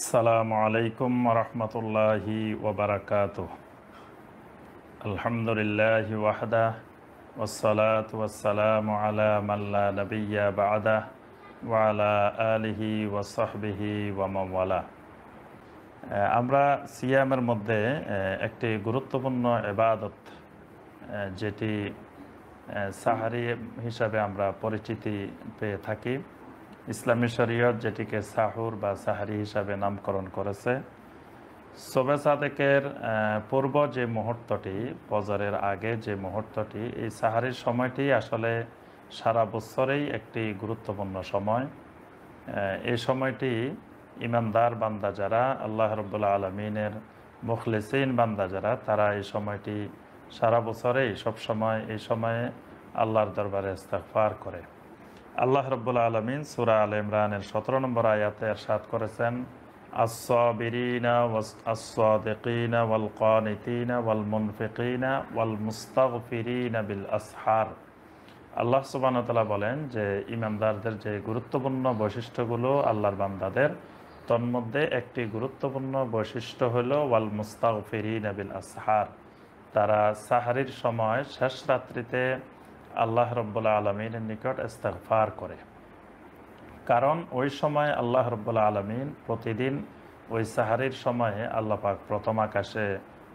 আসসালামু আলাইকুম রহমতুল্লাহি ওবরাকাত আলহামদুলিল্লাহ ওয়াহদা ওসলাত ওসালাম আলা মাল্লা নবিয়া বাদা ওয়ালা আলিহি ওয়াসাহবিহি ওয়ামাওয়ালা আমরা সিয়ামের মধ্যে একটি গুরুত্বপূর্ণ এবাদত যেটি সাহারি হিসাবে আমরা পরিচিতি পেয়ে থাকি ইসলামী শরীয়ত যেটিকে সাহুর বা সাহারি হিসাবে নামকরণ করেছে সোবে সাদেকের পূর্ব যে মুহূর্তটি বজরের আগে যে মুহূর্তটি এই সাহারির সময়টি আসলে সারা বছরেই একটি গুরুত্বপূর্ণ সময় এই সময়টি ইমানদার বান্দা যারা আল্লাহ রব্বুল্লা আলমিনের মুখলেসিন বান্দা যারা তারা এই সময়টি সারা বছরেই সব সময় এই সময়ে আল্লাহর দরবারে ইস্তাকফার করে আল্লাহ রব্বুল আলমিন সুরা আল ইমরানের সতেরো নম্বর আয়াতে এরশাদ করেছেন ওয়াল আসহার আল্লাহ সুবাহতালা বলেন যে ইমানদারদের যে গুরুত্বপূর্ণ বৈশিষ্ট্যগুলো আল্লাহর বান্দাদের তন্মধ্যে একটি গুরুত্বপূর্ণ বৈশিষ্ট্য হলো ওয়াল মুস্তাগফিরিনা বিল আসহার তারা সাহারির সময় শেষ রাত্রিতে আল্লাহ রব্বুল্লা আলমিনের নিকট ইস্তেকফার করে কারণ ওই সময় আল্লাহ রব্বুল্লা আলমিন প্রতিদিন ওই সাহারির সময়ে আল্লাহ পাক প্রথম আকাশে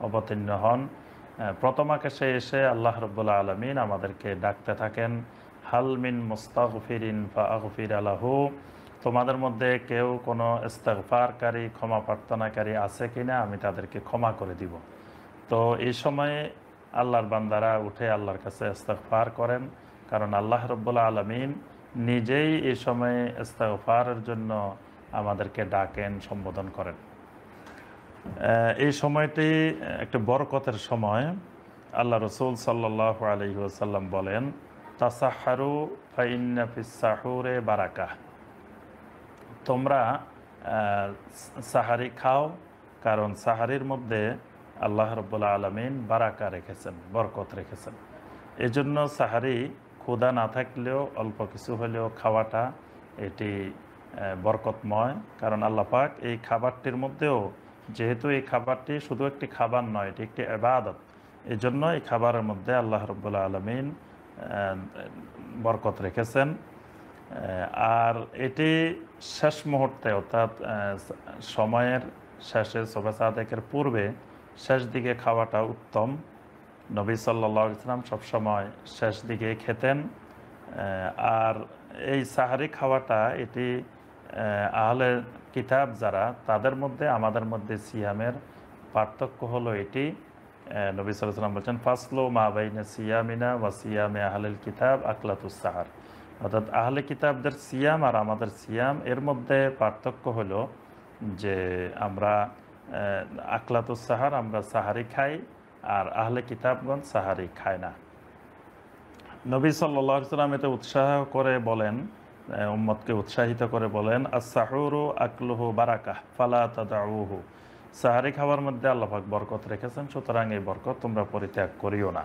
অবতীর্ণ হন প্রথম আকাশে এসে আল্লাহ রব্বুল্লা আলমিন আমাদেরকে ডাকতে থাকেন হালমিন ইনফা আকফির আলাহু তোমাদের মধ্যে কেউ কোনো ইস্তেকফারকারী ক্ষমা প্রার্থনাকারী আছে কিনা আমি তাদেরকে ক্ষমা করে দিব তো এই সময়ে আল্লাহর বান্দারা উঠে আল্লাহর কাছে ইস্তফার করেন কারণ আল্লাহ রব্বুল্লা আলমিন নিজেই এ সময়ে ইস্তফারের জন্য আমাদেরকে ডাকেন সম্বোধন করেন এই সময়টি একটা বরকতের সময় আল্লাহ রসুল সাল্লাহ আলহি আসাল্লাম বলেন তাসাহারু ফাইনাফিসাহুরে বারাকা তোমরা সাহারি খাও কারণ সাহারির মধ্যে আল্লাহ রব্বুল্লা আলমিন বারাকা রেখেছেন বরকত রেখেছেন এজন্য সাহারি ক্ষুদা না থাকলেও অল্প কিছু হলেও খাওয়াটা এটি বরকতময় কারণ পাক এই খাবারটির মধ্যেও যেহেতু এই খাবারটি শুধু একটি খাবার নয় এটি একটি আবাদত এই জন্য এই খাবারের মধ্যে আল্লাহ রব্বুল্লা আলমিন বরকত রেখেছেন আর এটি শেষ মুহূর্তে অর্থাৎ সময়ের শেষে সোফা সাদেকের পূর্বে শেষ দিকে খাওয়াটা উত্তম নবী সাল্লা ইসলাম সবসময় শেষ দিকে খেতেন আর এই সাহারি খাওয়াটা এটি আহলে কিতাব যারা তাদের মধ্যে আমাদের মধ্যে সিয়ামের পার্থক্য হলো এটি নবী সাল্লাম বলছেন ফাসলো বাইনে সিয়ামিনা বা সিয়ামে আহলেল কিতাব আকলাতুসাহার অর্থাৎ আহলে কিতাবদের সিয়াম আর আমাদের সিয়াম এর মধ্যে পার্থক্য হলো যে আমরা আকলাতুস সাহার আমরা সাহারি খাই আর আহলে কিতাবগণ সাহারি খায় না নবী সাল্লাহ সাল্লাম এতে উৎসাহ করে বলেন উম্মদকে উৎসাহিত করে বলেন আসাহরু আকলুহ বারাকাহ ফালা তাদাউহু সাহারি খাওয়ার মধ্যে আল্লাহাক বরকত রেখেছেন সুতরাং এই বরকত তোমরা পরিত্যাগ করিও না